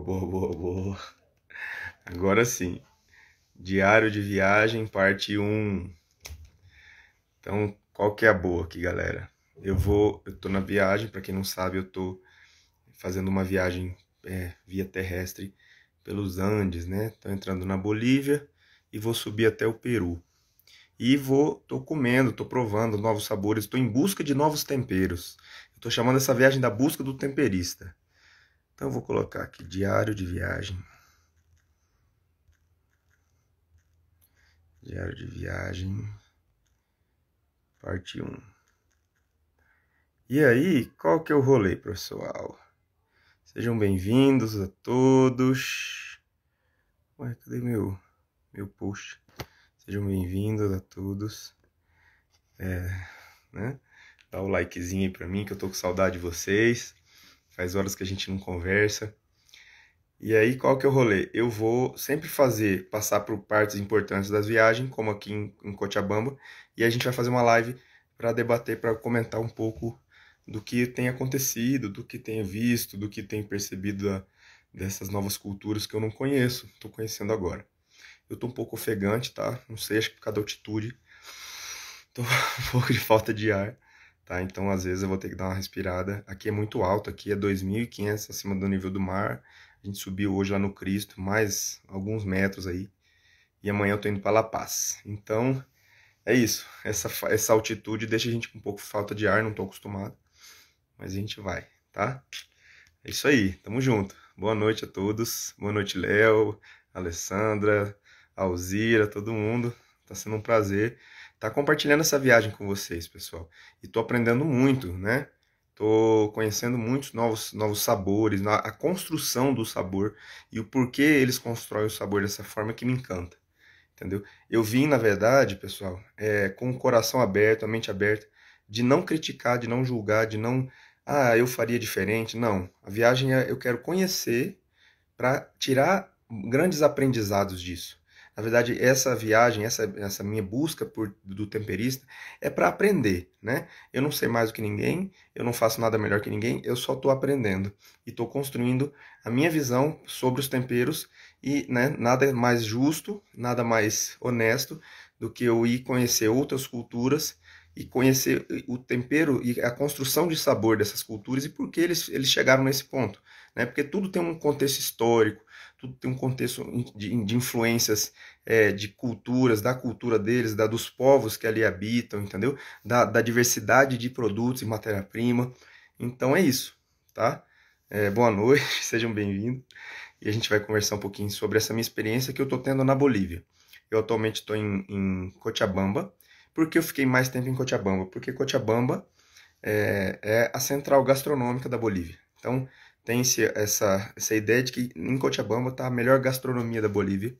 boa, boa, boa, boa. Agora sim. Diário de viagem, parte 1. Então, qual que é a boa aqui, galera? Eu vou, eu tô na viagem, para quem não sabe, eu tô fazendo uma viagem é, via terrestre pelos Andes, né? Tô entrando na Bolívia e vou subir até o Peru. E vou, tô comendo, tô provando novos sabores, tô em busca de novos temperos. estou tô chamando essa viagem da busca do temperista. Então vou colocar aqui diário de viagem. Diário de viagem, parte 1. E aí, qual que é o rolê, pessoal? Sejam bem-vindos a todos. Ué, cadê meu, meu post? Sejam bem-vindos a todos. É, né? Dá o um likezinho aí pra mim que eu tô com saudade de vocês faz horas que a gente não conversa. E aí, qual que é o rolê? Eu vou sempre fazer, passar por partes importantes das viagens, como aqui em, em Cochabamba, e a gente vai fazer uma live para debater, para comentar um pouco do que tem acontecido, do que tenho visto, do que tenho percebido da, dessas novas culturas que eu não conheço, estou conhecendo agora. Eu estou um pouco ofegante, tá? Não sei, acho que por causa da altitude, estou um pouco de falta de ar tá? Então, às vezes, eu vou ter que dar uma respirada. Aqui é muito alto, aqui é 2.500 acima do nível do mar. A gente subiu hoje lá no Cristo, mais alguns metros aí. E amanhã eu tô indo para La Paz. Então, é isso. Essa, essa altitude deixa a gente com um pouco de falta de ar, não tô acostumado. Mas a gente vai, tá? É isso aí, tamo junto. Boa noite a todos. Boa noite, Léo, Alessandra, Alzira, todo mundo. Tá sendo um prazer tá compartilhando essa viagem com vocês, pessoal. E tô aprendendo muito, né? Tô conhecendo muitos novos, novos sabores, a construção do sabor e o porquê eles constroem o sabor dessa forma que me encanta. Entendeu? Eu vim, na verdade, pessoal, é, com o coração aberto, a mente aberta, de não criticar, de não julgar, de não. Ah, eu faria diferente. Não. A viagem é, eu quero conhecer para tirar grandes aprendizados disso. Na verdade, essa viagem, essa, essa minha busca por, do temperista é para aprender, né? Eu não sei mais do que ninguém, eu não faço nada melhor que ninguém, eu só estou aprendendo e estou construindo a minha visão sobre os temperos e né, nada mais justo, nada mais honesto do que eu ir conhecer outras culturas e conhecer o tempero e a construção de sabor dessas culturas e por que eles, eles chegaram nesse ponto. Né? Porque tudo tem um contexto histórico, tudo tem um contexto de, de influências é, de culturas, da cultura deles, da dos povos que ali habitam, entendeu? Da, da diversidade de produtos e matéria-prima. Então é isso, tá? É, boa noite, sejam bem-vindos. E a gente vai conversar um pouquinho sobre essa minha experiência que eu estou tendo na Bolívia. Eu atualmente estou em, em Cochabamba. Por que eu fiquei mais tempo em Cochabamba? Porque Cochabamba é, é a central gastronômica da Bolívia. Então, tem-se essa, essa ideia de que em Cochabamba está a melhor gastronomia da Bolívia.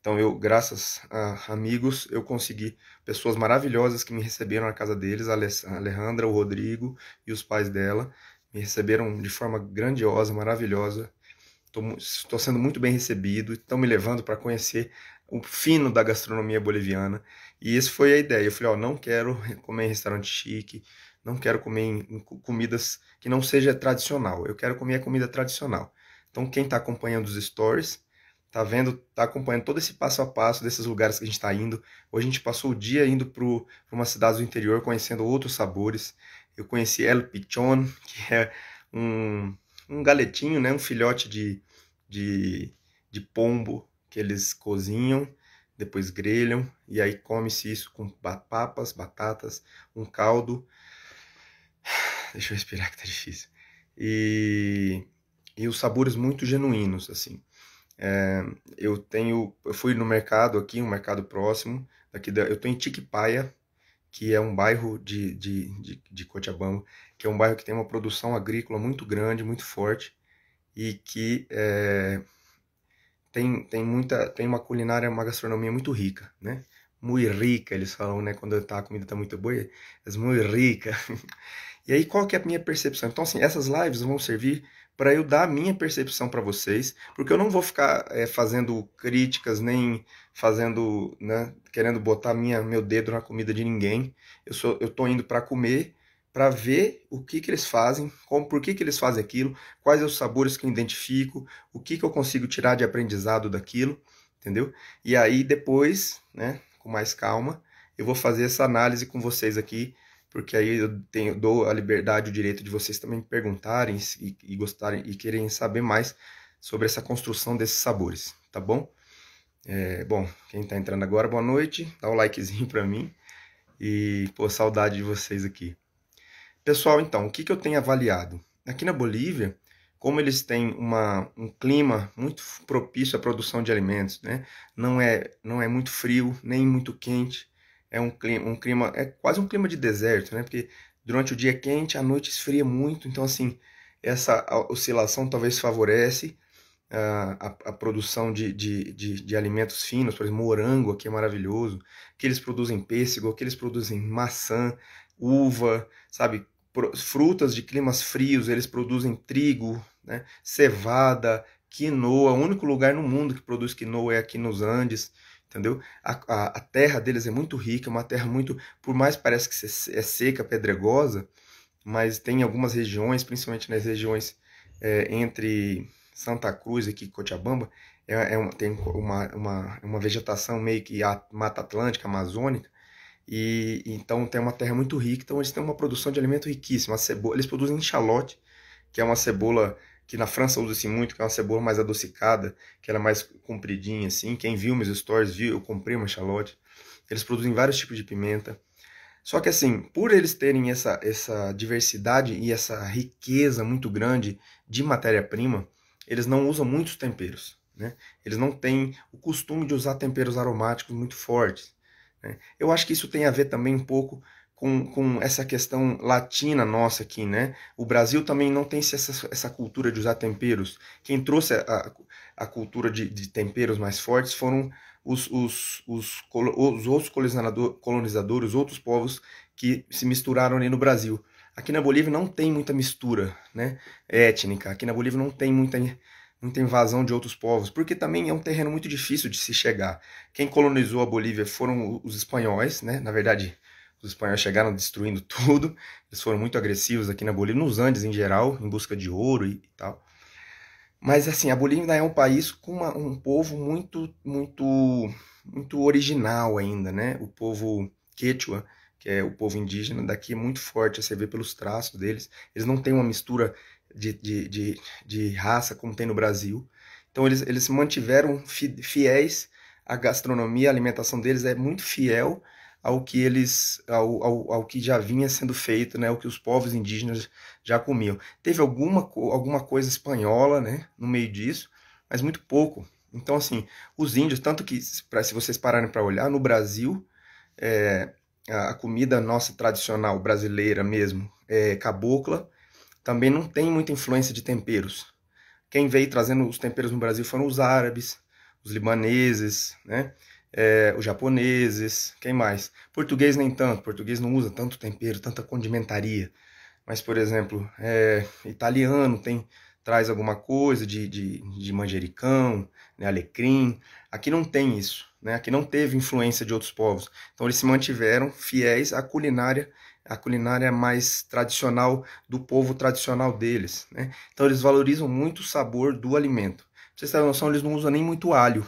Então eu, graças a amigos, eu consegui pessoas maravilhosas que me receberam na casa deles, a Alejandra, o Rodrigo e os pais dela. Me receberam de forma grandiosa, maravilhosa. Estou sendo muito bem recebido, estão me levando para conhecer o fino da gastronomia boliviana. E essa foi a ideia. Eu falei, ó, não quero comer em restaurante chique, não quero comer em, comidas que não seja tradicional. Eu quero comer a comida tradicional. Então, quem está acompanhando os stories, tá vendo, tá acompanhando todo esse passo a passo desses lugares que a gente está indo. Hoje a gente passou o dia indo para uma cidade do interior, conhecendo outros sabores. Eu conheci El Pichon, que é um, um galetinho, né, um filhote de, de, de pombo que eles cozinham, depois grelham, e aí come-se isso com papas, batatas, um caldo Deixa eu respirar que tá difícil. E, e os sabores muito genuínos, assim. É, eu tenho, eu fui no mercado aqui, um mercado próximo, daqui da, eu tô em Tiquipaia, que é um bairro de, de, de, de Cochabamba, que é um bairro que tem uma produção agrícola muito grande, muito forte, e que é, tem, tem, muita, tem uma culinária, uma gastronomia muito rica, né? Muito rica, eles falam, né? Quando tá, a comida tá muito boa, é muito rica. E aí, qual que é a minha percepção? Então, assim, essas lives vão servir para eu dar a minha percepção para vocês, porque eu não vou ficar é, fazendo críticas, nem fazendo, né, querendo botar minha, meu dedo na comida de ninguém. Eu, sou, eu tô indo para comer, para ver o que, que eles fazem, como, por que, que eles fazem aquilo, quais os sabores que eu identifico, o que, que eu consigo tirar de aprendizado daquilo, entendeu? E aí depois, né, com mais calma, eu vou fazer essa análise com vocês aqui porque aí eu tenho, dou a liberdade, o direito de vocês também perguntarem e, e gostarem e quererem saber mais sobre essa construção desses sabores, tá bom? É, bom, quem está entrando agora, boa noite, dá o um likezinho para mim e, pô, saudade de vocês aqui. Pessoal, então, o que, que eu tenho avaliado? Aqui na Bolívia, como eles têm uma, um clima muito propício à produção de alimentos, né? não, é, não é muito frio nem muito quente, é um clima, um clima, é quase um clima de deserto, né? Porque durante o dia é quente, à noite esfria muito, então assim essa oscilação talvez favorece a, ah, a, a produção de, de, de, de, alimentos finos, por exemplo, morango aqui é maravilhoso, que eles produzem pêssego, que eles produzem maçã, uva, sabe, frutas de climas frios, eles produzem trigo, né, cevada, quinoa, o único lugar no mundo que produz quinoa é aqui nos Andes, entendeu? A, a, a, terra deles é muito rica, é uma terra muito, por mais parece que é seca, pedregosa, mas tem algumas regiões, principalmente nas regiões é, entre Santa Cruz e Cochabamba, é, é uma, tem uma, uma, uma vegetação meio que a Mata Atlântica, Amazônica, e então tem uma terra muito rica, então eles têm uma produção de alimento riquíssima. Cebola, eles produzem enxalote, que é uma cebola que na França usa-se muito, que é uma cebola mais adocicada, que ela é mais compridinha, assim. Quem viu meus stories viu, eu comprei uma xalote. Eles produzem vários tipos de pimenta. Só que assim, por eles terem essa, essa diversidade e essa riqueza muito grande de matéria-prima, eles não usam muitos temperos. Né? Eles não têm o costume de usar temperos aromáticos muito fortes. Né? Eu acho que isso tem a ver também um pouco com, com essa questão latina nossa aqui, né? O Brasil também não tem essa, essa cultura de usar temperos. Quem trouxe a, a cultura de, de temperos mais fortes foram os, os, os, os outros colonizador, colonizadores, os outros povos que se misturaram ali no Brasil. Aqui na Bolívia não tem muita mistura né, étnica, aqui na Bolívia não tem muita, muita invasão de outros povos, porque também é um terreno muito difícil de se chegar. Quem colonizou a Bolívia foram os espanhóis, né, na verdade, os espanhóis chegaram destruindo tudo. Eles foram muito agressivos aqui na Bolívia, nos Andes em geral, em busca de ouro e, tal. Mas assim, a Bolívia ainda é um país com uma, um povo muito, muito, muito original ainda, né? O povo quechua, que é o povo indígena daqui, é muito forte. Você vê pelos traços deles. Eles não têm uma mistura de, de, de, de raça como tem no Brasil. Então eles, eles mantiveram fiéis à gastronomia, a alimentação deles é muito fiel ao que eles ao, ao, ao, que já vinha sendo feito, né, o que os povos indígenas já comiam. Teve alguma alguma coisa espanhola, né, no meio disso, mas muito pouco. Então assim, os índios, tanto que para se vocês pararem para olhar no Brasil, é, a comida nossa tradicional brasileira mesmo, é, cabocla, também não tem muita influência de temperos. Quem veio trazendo os temperos no Brasil foram os árabes, os libaneses, né? é, os japoneses, quem mais? Português nem tanto, português não usa tanto tempero, tanta condimentaria. Mas, por exemplo, é, italiano tem traz alguma coisa de, de, de manjericão, né, alecrim. Aqui não tem isso, né? aqui não teve influência de outros povos. Então eles se mantiveram fiéis à culinária à culinária mais tradicional do povo tradicional deles. Né? Então eles valorizam muito o sabor do alimento. Pra vocês terem noção, eles não usam nem muito alho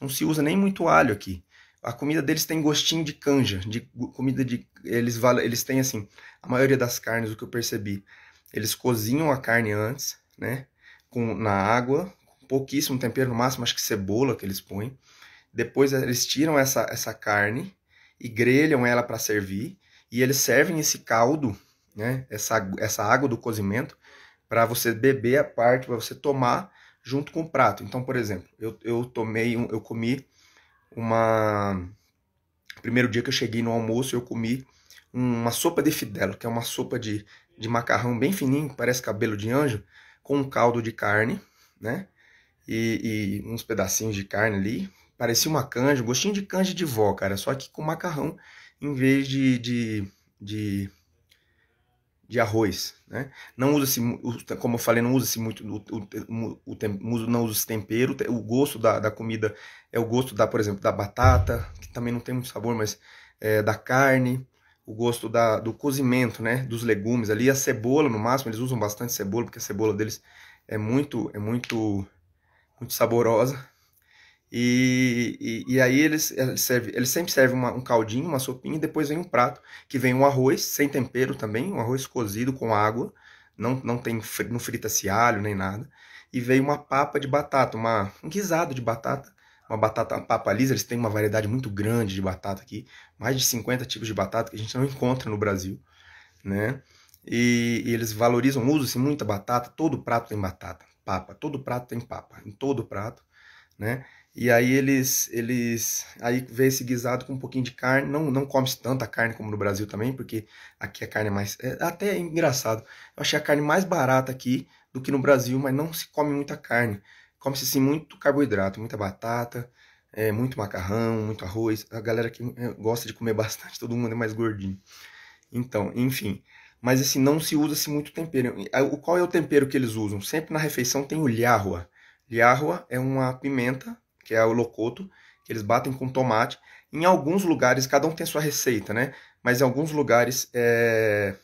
não se usa nem muito alho aqui. A comida deles tem gostinho de canja, de comida de eles eles têm assim, a maioria das carnes, o que eu percebi, eles cozinham a carne antes, né, com na água, com pouquíssimo tempero, no máximo acho que cebola que eles põem. Depois eh, eles tiram essa essa carne e grelham ela para servir e eles servem esse caldo, né, essa essa água do cozimento para você beber a parte, para você tomar junto com o prato. Então, por exemplo, eu, eu tomei um, eu comi uma primeiro dia que eu cheguei no almoço, eu comi uma sopa de fidelo, que é uma sopa de, de macarrão bem fininho, parece cabelo de anjo, com um caldo de carne, né? E, e uns pedacinhos de carne ali. Parecia uma canja, gostinho de canja de vó, cara, só que com macarrão em vez de, de, de de arroz, né? Não usa-se, como eu falei, não usa-se muito, o, o, o, não usa-se tempero, o gosto da, da comida é o gosto da, por exemplo, da batata, que também não tem muito sabor, mas é, da carne, o gosto da, do cozimento, né? Dos legumes ali, a cebola no máximo, eles usam bastante cebola, porque a cebola deles é muito, é muito, muito saborosa, e, e, e aí eles, eh, serve, eles sempre servem uma, um caldinho, uma sopinha, e depois vem um prato, que vem um arroz sem tempero também, um arroz cozido com água, não, não tem não frita-se alho nem nada, e veio uma papa de batata, uma, um guisado de batata, uma batata uma papa lisa, eles têm uma variedade muito grande de batata aqui, mais de 50 tipos de batata que a gente não encontra no Brasil, né? E, e eles valorizam, usam-se muita batata, todo prato tem batata, papa, todo prato tem papa, em todo prato, né? E aí eles eles aí vê esse guisado com um pouquinho de carne, não não come tanta carne como no Brasil também, porque aqui a carne é mais é até engraçado. Eu achei a carne mais barata aqui do que no Brasil, mas não se come muita carne. Come-se sim muito carboidrato, muita batata, é, muito macarrão, muito arroz. A galera que é, gosta de comer bastante, todo mundo é mais gordinho. Então, enfim, mas assim, não se usa assim, muito tempero. Qual é o tempero que eles usam? Sempre na refeição tem o lharroa. Lharroa é uma pimenta que é o locoto, que eles batem com tomate. Em alguns lugares, cada um tem sua receita, né? Mas em alguns lugares é...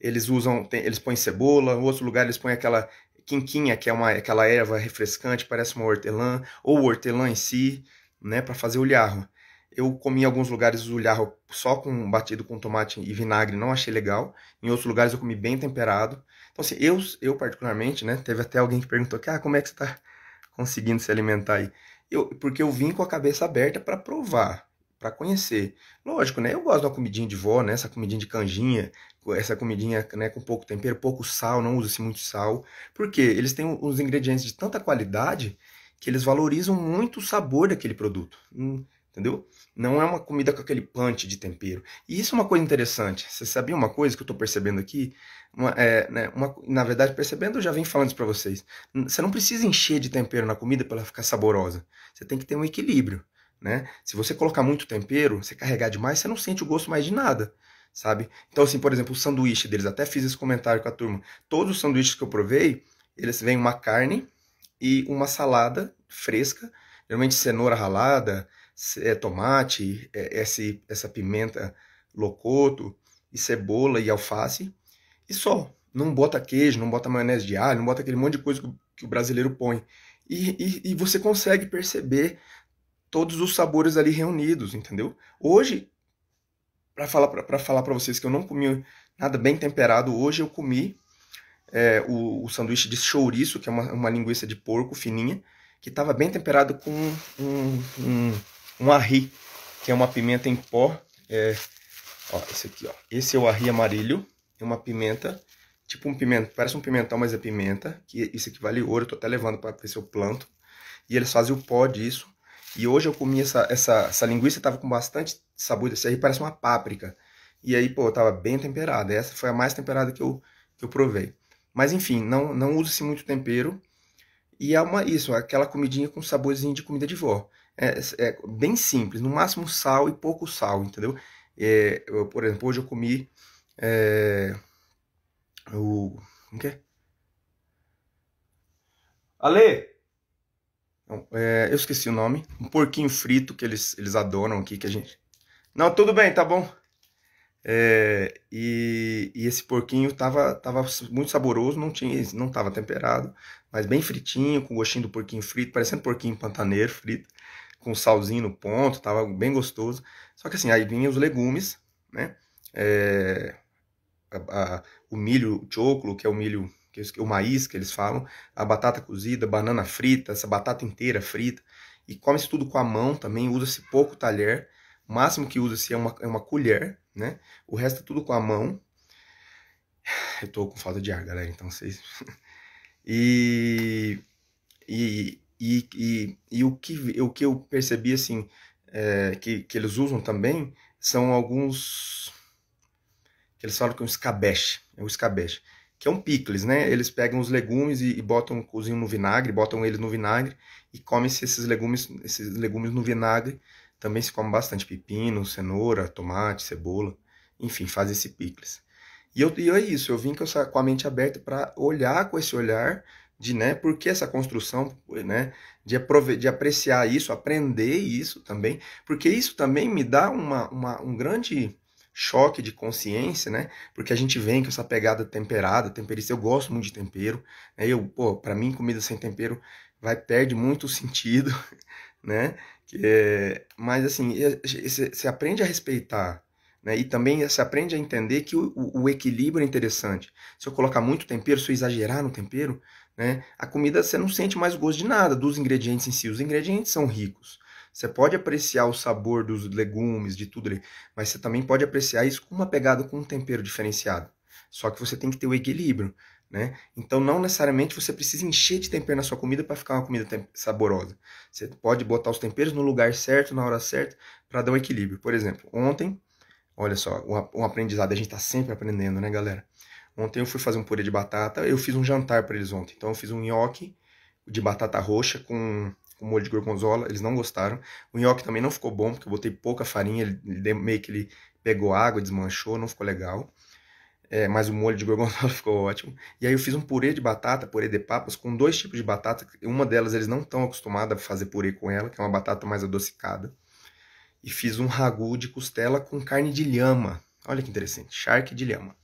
eles usam, tem, eles põem cebola, em outro lugar eles põem aquela quinquinha, que é uma, aquela erva refrescante, parece uma hortelã, ou hortelã em si, né, para fazer o liarro. Eu comi em alguns lugares o liarro só com batido com tomate e vinagre, não achei legal. Em outros lugares eu comi bem temperado. Então, assim, eu, eu particularmente, né, teve até alguém que perguntou que, ah, como é que você tá conseguindo se alimentar aí? eu, porque eu vim com a cabeça aberta para provar, para conhecer. Lógico, né? Eu gosto de uma comidinha de vó, né? Essa comidinha de canjinha, essa comidinha né, com pouco tempero, pouco sal, não usa-se muito sal. Porque eles têm os ingredientes de tanta qualidade que eles valorizam muito o sabor daquele produto. Hum, entendeu? Não é uma comida com aquele punch de tempero. E isso é uma coisa interessante. Você sabia uma coisa que eu estou percebendo aqui? Uma, é, né, uma, na verdade, percebendo, eu já vim falando isso para vocês. Você não precisa encher de tempero na comida para ela ficar saborosa. Você tem que ter um equilíbrio. Né? Se você colocar muito tempero, você carregar demais, você não sente o gosto mais de nada, sabe? Então, assim, por exemplo, o sanduíche deles, até fiz esse comentário com a turma. Todos os sanduíches que eu provei, eles vêm uma carne e uma salada fresca, geralmente cenoura ralada, é, tomate, é, esse, essa pimenta locoto, e cebola e alface. E só. Não bota queijo, não bota maionese de alho, não bota aquele monte de coisa que o brasileiro põe. E, e, e você consegue perceber todos os sabores ali reunidos, entendeu? Hoje, para falar para falar para vocês que eu não comi nada bem temperado, hoje eu comi é, o, o, sanduíche de chouriço, que é uma, uma linguiça de porco fininha, que estava bem temperado com um, um, um arri, que é uma pimenta em pó. É, ó, esse aqui, ó. Esse é o arri amarelo, é uma pimenta, tipo um pimenta, parece um pimentão, mas é pimenta, que isso equivale a ouro, eu tô até levando para ver se eu planto. E eles fazem o pó disso. E hoje eu comi essa, essa, essa linguiça, tava com bastante sabor desse aí, parece uma páprica. E aí, pô, tava bem temperada. Essa foi a mais temperada que eu, que eu provei. Mas enfim, não, não usa-se assim muito tempero. E é uma, isso, aquela comidinha com saborzinho de comida de vó. É, é, bem simples, no máximo sal e pouco sal, entendeu? É, eu, por exemplo, hoje eu comi é, o. Como que é? Ale! É, eu esqueci o nome. Um porquinho frito que eles, eles adoram aqui, que a gente. Não, tudo bem, tá bom. É, e, e, esse porquinho tava, tava muito saboroso, não tinha, não tava temperado, mas bem fritinho, com gostinho do porquinho frito, parecendo porquinho pantaneiro frito, com salzinho no ponto, tava bem gostoso. Só que assim, aí vinha os legumes, né? É, a, a, o milho choclo, que é o milho, que é o maiz que eles falam, a batata cozida, banana frita, essa batata inteira frita. E come-se tudo com a mão também, usa-se pouco talher. O máximo que usa-se é uma, é uma colher, né? O resto é tudo com a mão. Eu tô com falta de ar, galera, então vocês. e, e, e, e, e, o, que, o que eu percebi, assim, é, que, que eles usam também são alguns que eles falam que é um escabeche, é um escabeche, que é um picles, né? Eles pegam os legumes e, e botam, cozinham no vinagre, botam eles no vinagre e comem esses legumes, esses legumes no vinagre. Também se come bastante pepino, cenoura, tomate, cebola, enfim, faz esse picles. E, eu, e é isso, eu vim com, a mente aberta para olhar com esse olhar de, né, por que essa construção, né, de, aprove de apreciar isso, aprender isso também, porque isso também me dá uma, uma um grande choque de consciência, né? Porque a gente vem com essa pegada temperada, temperista. Eu gosto muito de tempero. Né? Eu, pô, para mim comida sem tempero vai perde muito o sentido, né? É, mas assim, você aprende a respeitar, né? E também se aprende a entender que o, o, o, equilíbrio é interessante. Se eu colocar muito tempero, se eu exagerar no tempero, né? A comida você não sente mais o gosto de nada dos ingredientes em si. Os ingredientes são ricos. Você pode apreciar o sabor dos legumes, de tudo ali, mas você também pode apreciar isso com uma pegada com um tempero diferenciado. Só que você tem que ter o equilíbrio, né? Então não necessariamente você precisa encher de tempero na sua comida para ficar uma comida saborosa. Você pode botar os temperos no lugar certo, na hora certa, para dar um equilíbrio. Por exemplo, ontem, olha só, um aprendizado, a gente está sempre aprendendo, né, galera? Ontem eu fui fazer um purê de batata, eu fiz um jantar para eles ontem. Então eu fiz um nhoque de batata roxa com com molho de gorgonzola, eles não gostaram. O nhoque também não ficou bom, porque eu botei pouca farinha, ele, ele meio que ele pegou água, desmanchou, não ficou legal. É, mas o molho de gorgonzola ficou ótimo. E aí eu fiz um purê de batata, purê de papas, com dois tipos de batata. Uma delas eles não estão acostumados a fazer purê com ela, que é uma batata mais adocicada. E fiz um ragu de costela com carne de lhama. Olha que interessante, charque de lhama.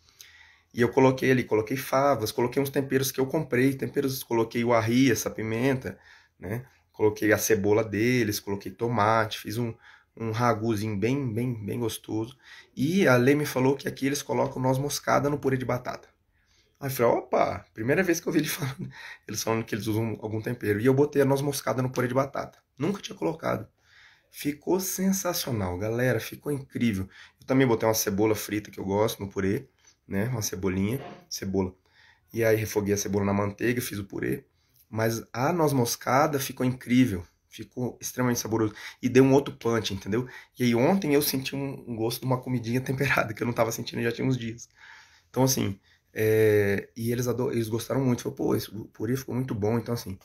E eu coloquei ali, coloquei favas, coloquei uns temperos que eu comprei, temperos, coloquei o arri, essa pimenta, né? Coloquei a cebola deles, coloquei tomate, fiz um, um raguzinho bem, bem, bem gostoso. E a lei me falou que aqui eles colocam noz moscada no purê de batata. Aí eu falei, opa, primeira vez que eu vi ele falando, eles falando que eles usam algum tempero. E eu botei a noz moscada no purê de batata. Nunca tinha colocado. Ficou sensacional, galera, ficou incrível. Eu também botei uma cebola frita que eu gosto no purê, né? Uma cebolinha, cebola. E aí refoguei a cebola na manteiga, fiz o purê. Mas a noz moscada ficou incrível, ficou extremamente saboroso e deu um outro punch, entendeu? E aí ontem eu senti um gosto de uma comidinha temperada que eu não estava sentindo já tinha uns dias. Então assim, é... e eles, ador... eles gostaram muito, falou, pô, esse purê ficou muito bom, então assim,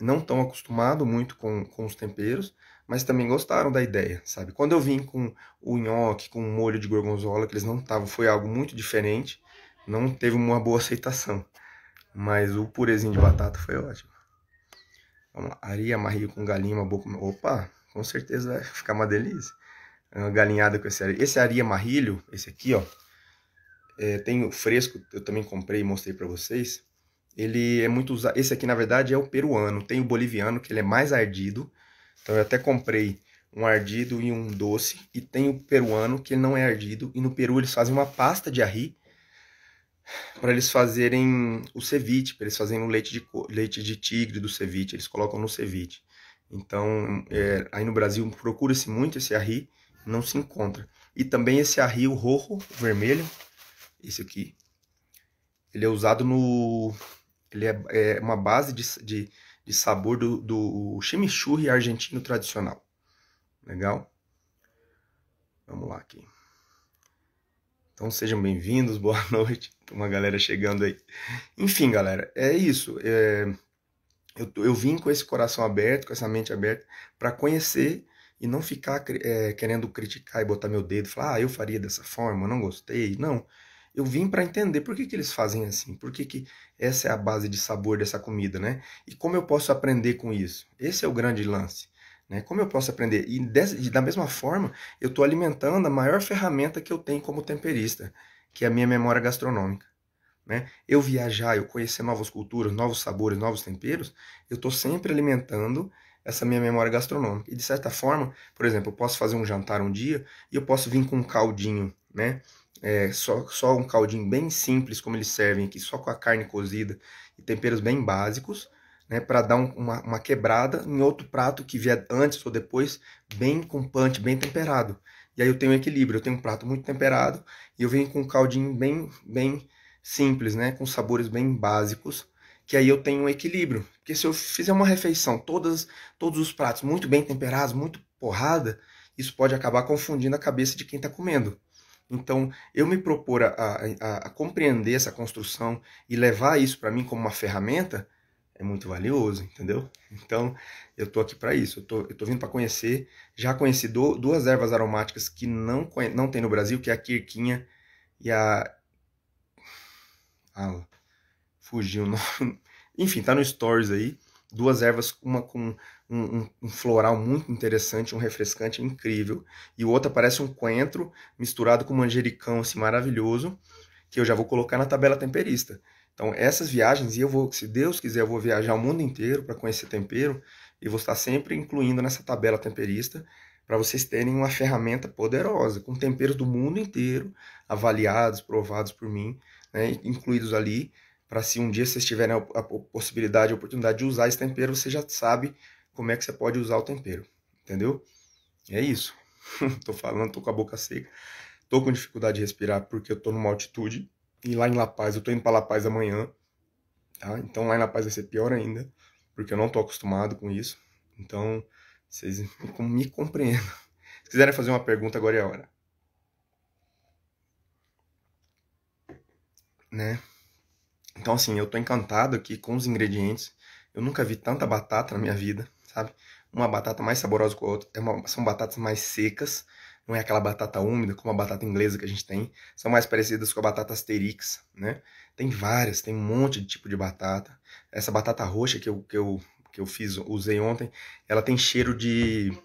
não tão acostumado muito com, com os temperos, mas também gostaram da ideia, sabe? Quando eu vim com o nhoque, com o molho de gorgonzola, que eles não estavam, foi algo muito diferente, não teve uma boa aceitação. Mas o purezinho de batata foi ótimo. Vamos lá. Areia, amarrilho com galinha, uma boca. Opa, com certeza vai ficar uma delícia. Uma galinhada com esse areia. Esse areia marrilho, esse aqui, ó. É, tem o fresco, eu também comprei e mostrei para vocês. Ele é muito usado. Esse aqui, na verdade, é o peruano. Tem o boliviano, que ele é mais ardido. Então eu até comprei um ardido e um doce. E tem o peruano, que ele não é ardido. E no Peru eles fazem uma pasta de arri para eles fazerem o ceviche, para eles fazerem o leite de, leite de tigre do ceviche, eles colocam no ceviche. Então, é, aí no Brasil procura-se muito esse arri, não se encontra. E também esse arri, o rojo, o vermelho, esse aqui, ele é usado no... ele é, é uma base de, de, de sabor do, do chimichurri argentino tradicional. Legal? Vamos lá aqui. Então sejam bem-vindos, boa noite. uma galera chegando aí. Enfim, galera, é isso. É... Eu, eu, vim com esse coração aberto, com essa mente aberta, para conhecer e não ficar é, querendo criticar e botar meu dedo, e falar, ah, eu faria dessa forma, eu não gostei. Não. Eu vim para entender por que, que eles fazem assim, por que, que essa é a base de sabor dessa comida, né? E como eu posso aprender com isso? Esse é o grande lance. Né? Como eu posso aprender? E, da mesma forma, eu estou alimentando a maior ferramenta que eu tenho como temperista, que é a minha memória gastronômica. Né? Eu viajar, eu conhecer novas culturas, novos sabores, novos temperos, eu estou sempre alimentando essa minha memória gastronômica. E de certa forma, por exemplo, eu posso fazer um jantar um dia e eu posso vir com um caldinho, né? É, só, só um caldinho bem simples, como eles servem aqui, só com a carne cozida e temperos bem básicos né, para dar um, uma, uma quebrada em outro prato que vier antes ou depois, bem com punch, bem temperado. E aí eu tenho um equilíbrio, eu tenho um prato muito temperado e eu venho com um caldinho bem, bem simples, né, com sabores bem básicos, que aí eu tenho um equilíbrio. Porque se eu fizer uma refeição, todas, todos os pratos muito bem temperados, muito porrada, isso pode acabar confundindo a cabeça de quem está comendo. Então, eu me propor a, a, a, compreender essa construção e levar isso para mim como uma ferramenta, é muito valioso, entendeu? Então, eu tô aqui para isso. Eu tô, eu tô vindo para conhecer. Já conheci do, duas ervas aromáticas que não, não tem no Brasil, que é a quirquinha e a... Ah, fugiu o nome. Enfim, tá no Stories aí. Duas ervas, uma com um, um, um, floral muito interessante, um refrescante incrível. E o outro parece um coentro misturado com manjericão, assim, maravilhoso, que eu já vou colocar na tabela temperista. Então, essas viagens, e eu vou, se Deus quiser, eu vou viajar o mundo inteiro para conhecer tempero e vou estar sempre incluindo nessa tabela temperista para vocês terem uma ferramenta poderosa, com temperos do mundo inteiro avaliados, provados por mim, né, incluídos ali, para se um dia vocês tiverem a possibilidade, a oportunidade de usar esse tempero, você já sabe como é que você pode usar o tempero, entendeu? É isso. tô falando, tô com a boca seca, tô com dificuldade de respirar porque eu tô numa altitude, e lá em La Paz, eu tô indo para La Paz amanhã, tá? Então lá em La Paz vai ser pior ainda, porque eu não tô acostumado com isso. Então, vocês me compreendam. Se quiserem fazer uma pergunta, agora é a hora. Né? Então, assim, eu tô encantado aqui com os ingredientes. Eu nunca vi tanta batata na minha vida, sabe? Uma batata mais saborosa que a outra. É uma, são batatas mais secas não é aquela batata úmida como a batata inglesa que a gente tem, são mais parecidas com a batata asterix, né? Tem várias, tem um monte de tipo de batata. Essa batata roxa que eu, que eu, que eu fiz, usei ontem, ela tem cheiro de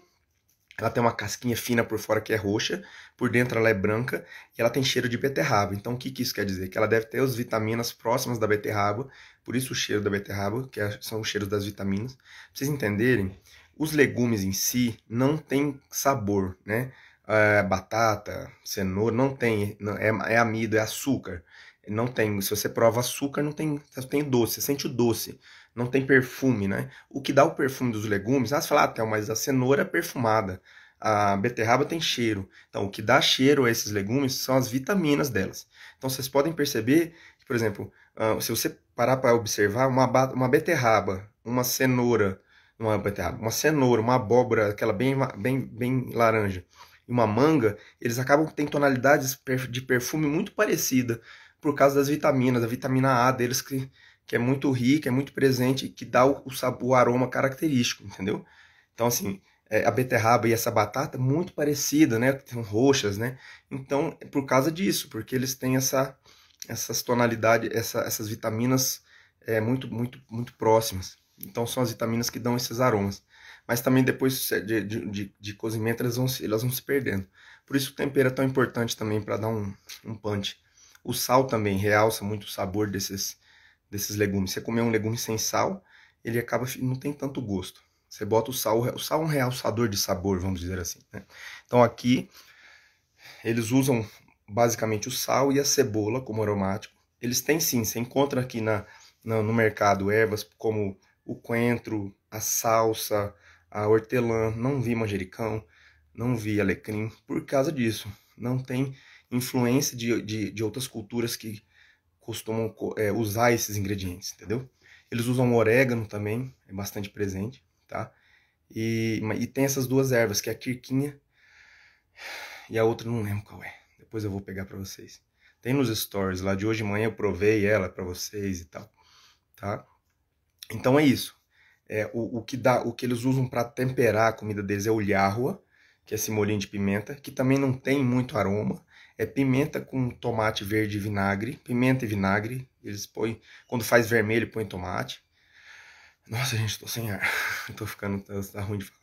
ela tem uma casquinha fina por fora que é roxa, por dentro ela é branca e ela tem cheiro de beterraba. Então o que, que isso quer dizer? Que ela deve ter as vitaminas próximas da beterraba, por isso o cheiro da beterraba, que é, são os cheiros das vitaminas. Pra vocês entenderem, os legumes em si não têm sabor, né? é, batata, cenoura, não tem, não, é, é amido, é açúcar. Não tem, se você prova açúcar, não tem, tem doce, você sente o doce, não tem perfume, né? O que dá o perfume dos legumes, ah, você fala, ah, Théo, mas a cenoura é perfumada, a beterraba tem cheiro. Então, o que dá cheiro a esses legumes são as vitaminas delas. Então, vocês podem perceber que, por exemplo, ah, se você parar para observar, uma, uma beterraba, uma cenoura, uma beterraba, uma cenoura, uma abóbora, aquela bem, bem, bem laranja, e uma manga, eles acabam que têm tonalidades de perfume muito parecida por causa das vitaminas, a vitamina A deles que, que é muito rica, é muito presente, que dá o, o sabor, o aroma característico, entendeu? Então, assim, é, a beterraba e essa batata muito parecida, né? São roxas, né? Então, é por causa disso, porque eles têm essa, essas tonalidades, essa, essas vitaminas é, muito, muito, muito próximas. Então, são as vitaminas que dão esses aromas mas também depois de, de, de cozimento elas vão, elas vão se perdendo. Por isso o tempero é tão importante também para dar um, um punch. O sal também realça muito o sabor desses, desses legumes. Você comer um legume sem sal, ele acaba não tem tanto gosto. Você bota o sal, o sal é um realçador de sabor, vamos dizer assim. Né? Então aqui eles usam basicamente o sal e a cebola como aromático. Eles têm sim, você encontra aqui na, na no mercado ervas como o coentro, a salsa, a hortelã, não vi manjericão, não vi alecrim, por causa disso. Não tem influência de, de, de outras culturas que costumam é, usar esses ingredientes, entendeu? Eles usam orégano também, é bastante presente, tá? E, e tem essas duas ervas, que é a quirquinha e a outra não lembro qual é. Depois eu vou pegar para vocês. Tem nos stories lá de hoje de manhã eu provei ela para vocês e tal, tá? Então é isso. É, o, o, que dá, o que eles usam para temperar a comida deles é o lharua, que é esse molhinho de pimenta, que também não tem muito aroma. É pimenta com tomate verde e vinagre. Pimenta e vinagre. Eles põem. Quando faz vermelho, põe tomate. Nossa, gente, tô sem ar. tô ficando. Tá, tá ruim de falar.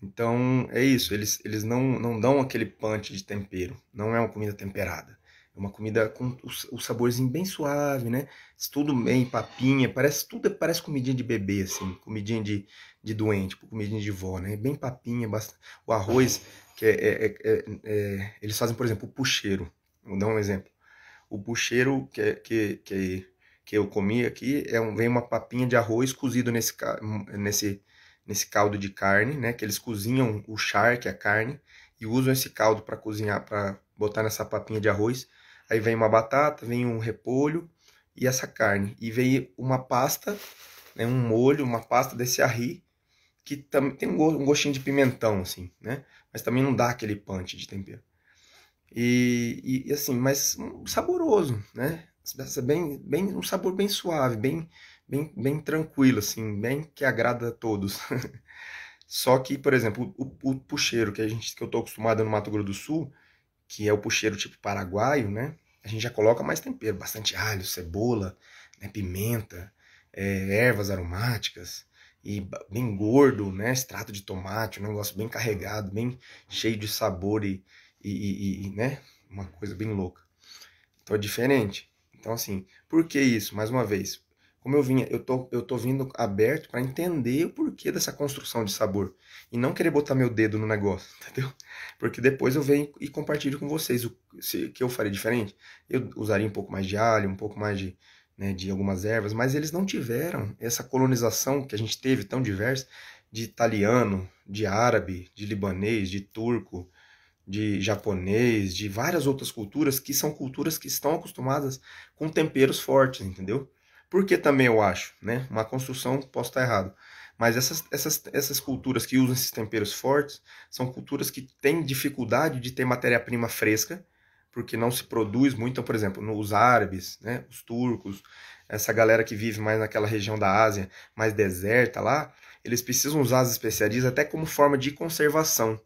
Então, é isso. Eles, eles não, não dão aquele punch de tempero. Não é uma comida temperada uma comida com o saborzinho bem suave, né? Tudo bem, papinha, parece tudo parece comidinha de bebê, assim, comidinha de, de doente, tipo, comidinha de vó, né? Bem papinha, bastante. o arroz que é é, é, é, é, eles fazem, por exemplo, o puxeiro. Vou dar um exemplo. O puxeiro que que, que, que eu comi aqui é um, vem uma papinha de arroz cozido nesse nesse nesse caldo de carne, né? Que eles cozinham o char, que é a carne, e usam esse caldo para cozinhar, para botar nessa papinha de arroz Aí vem uma batata, vem um repolho e essa carne. E vem uma pasta, né, um molho, uma pasta desse arri, que também tem um gostinho de pimentão, assim, né? Mas também não dá aquele punch de tempero. E, e, assim, mas saboroso, né? Bem, bem, um sabor bem suave, bem, bem, bem tranquilo, assim, bem que agrada a todos. Só que, por exemplo, o, o puxeiro que a gente que eu estou acostumado no Mato Grosso do Sul, que é o puxeiro tipo paraguaio, né? A gente já coloca mais tempero, bastante alho, cebola, né? pimenta, é, ervas aromáticas e bem gordo, né? Extrato de tomate, um negócio bem carregado, bem cheio de sabor e, e, e, e né? Uma coisa bem louca. Então é diferente. Então assim, por que isso? Mais uma vez, como eu vinha, eu tô, eu tô vindo aberto para entender o porquê dessa construção de sabor e não querer botar meu dedo no negócio, entendeu? Porque depois eu venho e compartilho com vocês o se, que eu faria diferente. Eu usaria um pouco mais de alho, um pouco mais de, né, de algumas ervas, mas eles não tiveram essa colonização que a gente teve tão diversa de italiano, de árabe, de libanês, de turco, de japonês, de várias outras culturas que são culturas que estão acostumadas com temperos fortes, entendeu? Porque também eu acho, né? Uma construção, posso estar errado. Mas essas, essas, essas culturas que usam esses temperos fortes são culturas que têm dificuldade de ter matéria-prima fresca, porque não se produz muito. Então, por exemplo, nos árabes, né, os turcos, essa galera que vive mais naquela região da Ásia, mais deserta lá, eles precisam usar as especiarias até como forma de conservação.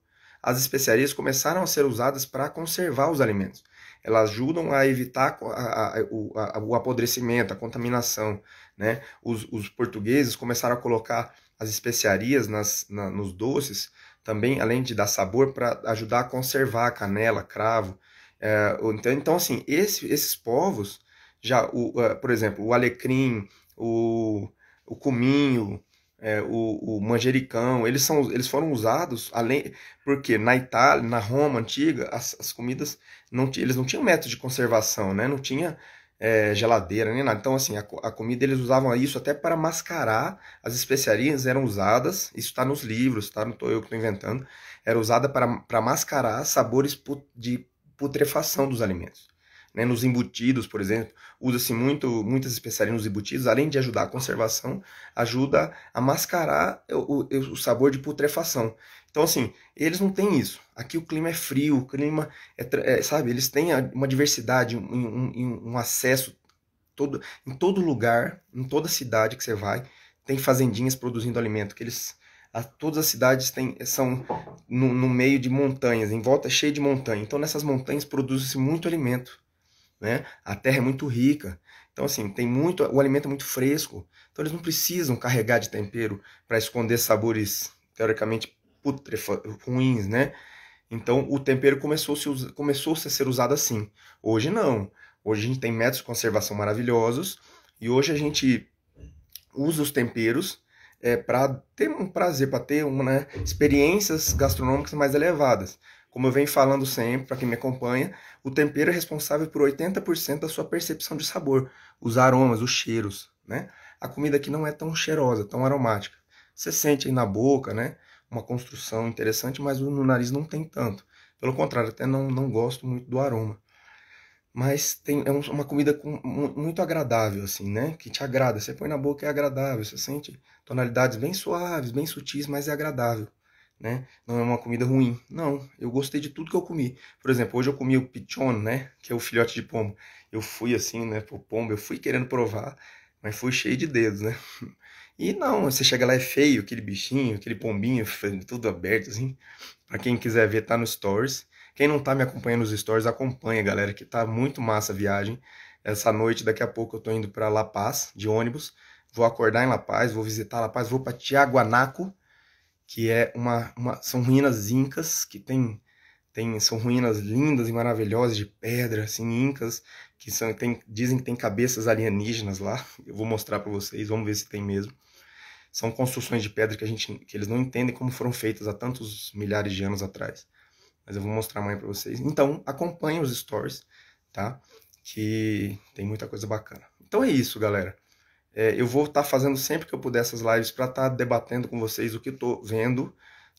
As especiarias começaram a ser usadas para conservar os alimentos elas ajudam a evitar a, a, o, a, o, apodrecimento, a contaminação. Né? Os, os, portugueses começaram a colocar as especiarias nas, na, nos doces, também além de dar sabor, para ajudar a conservar canela, cravo. É, então, então, assim, esse, esses povos, já o, uh, por exemplo, o alecrim, o, o cominho, é, o, o, manjericão, eles, são, eles foram usados além porque na Itália, na Roma antiga, as, as comidas não eles não tinham método de conservação, né? Não tinha é, geladeira nem nada. Então assim, a, a, comida eles usavam isso até para mascarar. As especiarias eram usadas, isso está nos livros, tá? Não tô eu que estou inventando. Era usada para, para mascarar sabores put, de putrefação dos alimentos né, nos embutidos, por exemplo. Usa-se muito, muitas especiarias nos embutidos, além de ajudar a conservação, ajuda a mascarar o, o, o sabor de putrefação. Então, assim, eles não têm isso. Aqui o clima é frio, o clima é, é sabe, eles têm uma diversidade, um, um, um acesso todo, em todo lugar, em toda cidade que você vai, tem fazendinhas produzindo alimento que eles a, todas as cidades têm, são no, no, meio de montanhas, em volta cheia é cheio de montanha. Então nessas montanhas produz-se muito alimento né? A terra é muito rica. Então, assim, tem muito. O alimento é muito fresco. Então, eles não precisam carregar de tempero para esconder sabores, teoricamente, ruins, né? Então, o tempero começou, -se, começou a ser usado assim. Hoje, não. Hoje, a gente tem métodos de conservação maravilhosos. E hoje, a gente usa os temperos é, para ter um prazer, para ter uma, né, experiências gastronômicas mais elevadas. Como eu venho falando sempre, para quem me acompanha, o tempero é responsável por 80% da sua percepção de sabor, os aromas, os cheiros, né? A comida aqui não é tão cheirosa, tão aromática. Você sente aí na boca, né? Uma construção interessante, mas no nariz não tem tanto. Pelo contrário, até não, não gosto muito do aroma. Mas tem, é uma comida com, muito agradável, assim, né? Que te agrada. Você põe na boca, e é agradável. Você sente tonalidades bem suaves, bem sutis, mas é agradável né? Não é uma comida ruim. Não, eu gostei de tudo que eu comi. Por exemplo, hoje eu comi o pichon, né? Que é o filhote de pombo. Eu fui assim, né? Pro pombo, eu fui querendo provar, mas fui cheio de dedos, né? E não, você chega lá é feio, aquele bichinho, aquele pombinho, tudo aberto, assim. Pra quem quiser ver, tá no Stories. Quem não tá me acompanhando nos Stories, acompanha, galera, que tá muito massa a viagem. Essa noite, daqui a pouco, eu tô indo pra La Paz, de ônibus. Vou acordar em La Paz, vou visitar La Paz, vou pra Tiaguanaco, que é uma, uma são ruínas incas que tem tem são ruínas lindas e maravilhosas de pedra assim incas que são tem, dizem que tem cabeças alienígenas lá eu vou mostrar para vocês vamos ver se tem mesmo são construções de pedra que a gente que eles não entendem como foram feitas há tantos milhares de anos atrás mas eu vou mostrar amanhã para vocês então acompanhem os stories tá que tem muita coisa bacana então é isso galera é, eu vou estar tá fazendo sempre que eu puder essas lives para estar tá debatendo com vocês o que estou vendo,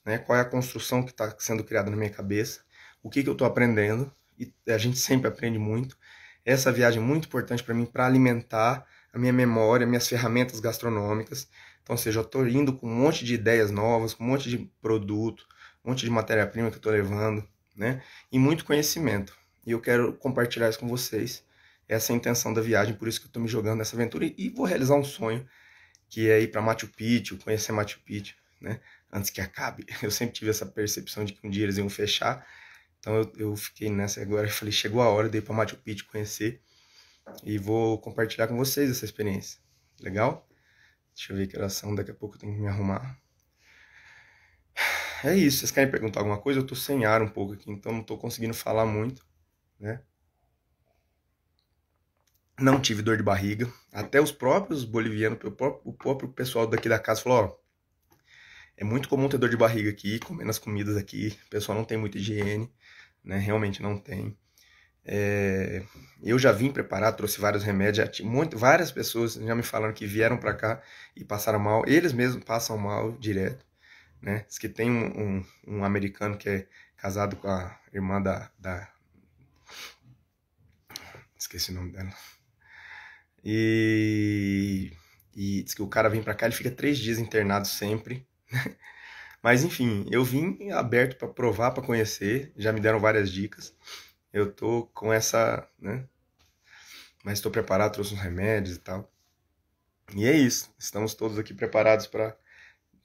né, qual é a construção que está sendo criada na minha cabeça, o que, que eu estou aprendendo, e a gente sempre aprende muito. Essa viagem é muito importante para mim para alimentar a minha memória, minhas ferramentas gastronômicas. Então, ou seja, eu estou indo com um monte de ideias novas, com um monte de produto, um monte de matéria-prima que eu estou levando, né? E muito conhecimento. E eu quero compartilhar isso com vocês essa é a intenção da viagem, por isso que eu estou me jogando nessa aventura e vou realizar um sonho, que é ir para Machu Picchu, conhecer Machu Picchu, né? Antes que acabe. Eu sempre tive essa percepção de que um dia eles iam fechar, então eu, eu fiquei nessa agora e falei, chegou a hora de ir para Machu Picchu conhecer e vou compartilhar com vocês essa experiência. Legal? Deixa eu ver que oração, daqui a pouco eu tenho que me arrumar. É isso, vocês querem perguntar alguma coisa? Eu tô sem ar um pouco aqui, então não tô conseguindo falar muito, né? não tive dor de barriga. Até os próprios bolivianos, o próprio, o próprio pessoal daqui da casa falou: ó, é muito comum ter dor de barriga aqui, comendo as comidas aqui. O pessoal não tem muita higiene, né? Realmente não tem. É, eu já vim preparar trouxe vários remédios. Já, muito, várias pessoas já me falaram que vieram para cá e passaram mal. Eles mesmos passam mal direto. Né? Diz que tem um, um, um, americano que é casado com a irmã da, da. Esqueci o nome dela. E, e diz que o cara vem para cá, ele fica três dias internado sempre. Mas enfim, eu vim aberto para provar, para conhecer. Já me deram várias dicas. Eu tô com essa, né? Mas estou preparado, trouxe uns remédios e tal. E é isso. Estamos todos aqui preparados para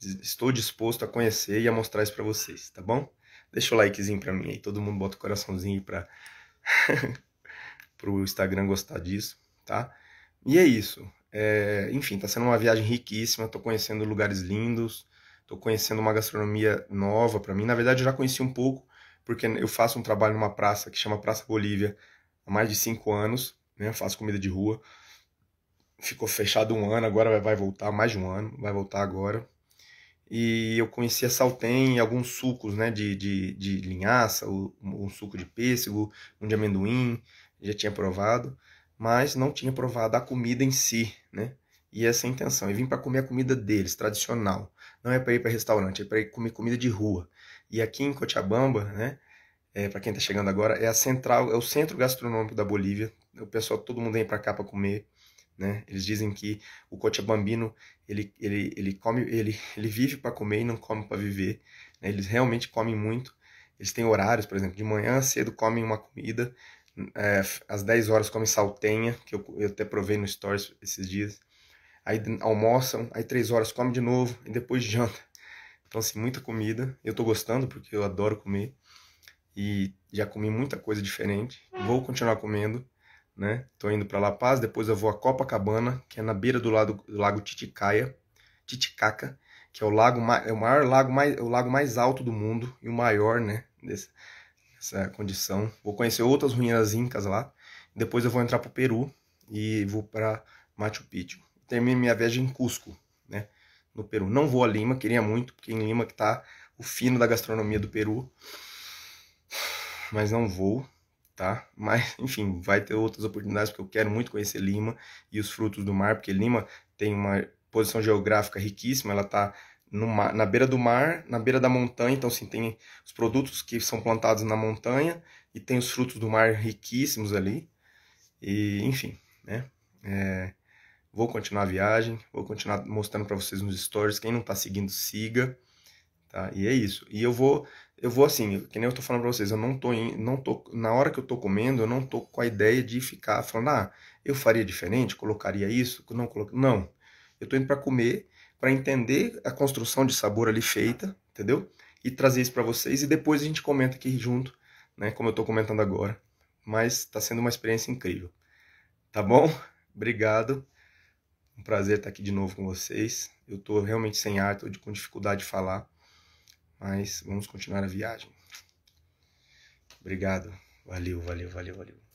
estou disposto a conhecer e a mostrar isso para vocês, tá bom? Deixa o likezinho para mim aí, todo mundo bota o coraçãozinho para pro Instagram gostar disso, tá? E é isso. É, enfim, está sendo uma viagem riquíssima, estou conhecendo lugares lindos, estou conhecendo uma gastronomia nova para mim. Na verdade, já conheci um pouco, porque eu faço um trabalho numa praça que chama Praça Bolívia há mais de cinco anos, né? Eu faço comida de rua. Ficou fechado um ano, agora vai voltar, mais de um ano, vai voltar agora. E eu conheci a saltem e alguns sucos, né, de, de, de linhaça, um suco de pêssego, um de amendoim, já tinha provado mas não tinha provado a comida em si, né? E essa é a intenção. E é vim para comer a comida deles, tradicional. Não é para ir para restaurante, é para ir comer comida de rua. E aqui em Cochabamba, né? É, para quem está chegando agora, é a central, é o centro gastronômico da Bolívia. O pessoal, todo mundo vem para cá para comer. Né? Eles dizem que o cochabambino ele, ele, ele come ele, ele vive para comer e não come para viver. Né? Eles realmente comem muito. Eles têm horários, por exemplo, de manhã cedo comem uma comida, é, às 10 horas comem saltenha, que eu, eu até provei no Stories esses dias. Aí almoçam, aí 3 horas comem de novo e depois janta. Então, assim, muita comida. Eu tô gostando porque eu adoro comer. E já comi muita coisa diferente. Vou continuar comendo, né? Tô indo para La Paz, depois eu vou a Copacabana, que é na beira do, lado, do lago Titicaca, que é o lago é o maior lago mais é o lago mais alto do mundo e o maior, né, desse, essa condição. Vou conhecer outras ruínas incas lá. Depois eu vou entrar para o Peru e vou para Machu Picchu. Termino minha viagem em Cusco, né? No Peru. Não vou a Lima, queria muito, porque em Lima que tá o fino da gastronomia do Peru. Mas não vou, tá? Mas, enfim, vai ter outras oportunidades, porque eu quero muito conhecer Lima e os frutos do mar, porque Lima tem uma posição geográfica riquíssima, ela está mar, na beira do mar, na beira da montanha. Então, assim, tem os produtos que são plantados na montanha e tem os frutos do mar riquíssimos ali. E, enfim, né? É, vou continuar a viagem, vou continuar mostrando para vocês nos stories. Quem não está seguindo, siga. Tá? E é isso. E eu vou, eu vou assim, que nem eu estou falando para vocês, eu não tô, in, não tô, na hora que eu estou comendo, eu não tô com a ideia de ficar falando, ah, eu faria diferente, colocaria isso, não coloco, não. Eu estou indo para comer para entender a construção de sabor ali feita, entendeu? E trazer isso para vocês e depois a gente comenta aqui junto, né, como eu estou comentando agora. Mas está sendo uma experiência incrível. Tá bom? Obrigado. Um prazer estar tá aqui de novo com vocês. Eu estou realmente sem ar, estou com dificuldade de falar, mas vamos continuar a viagem. Obrigado. Valeu, valeu, valeu, valeu.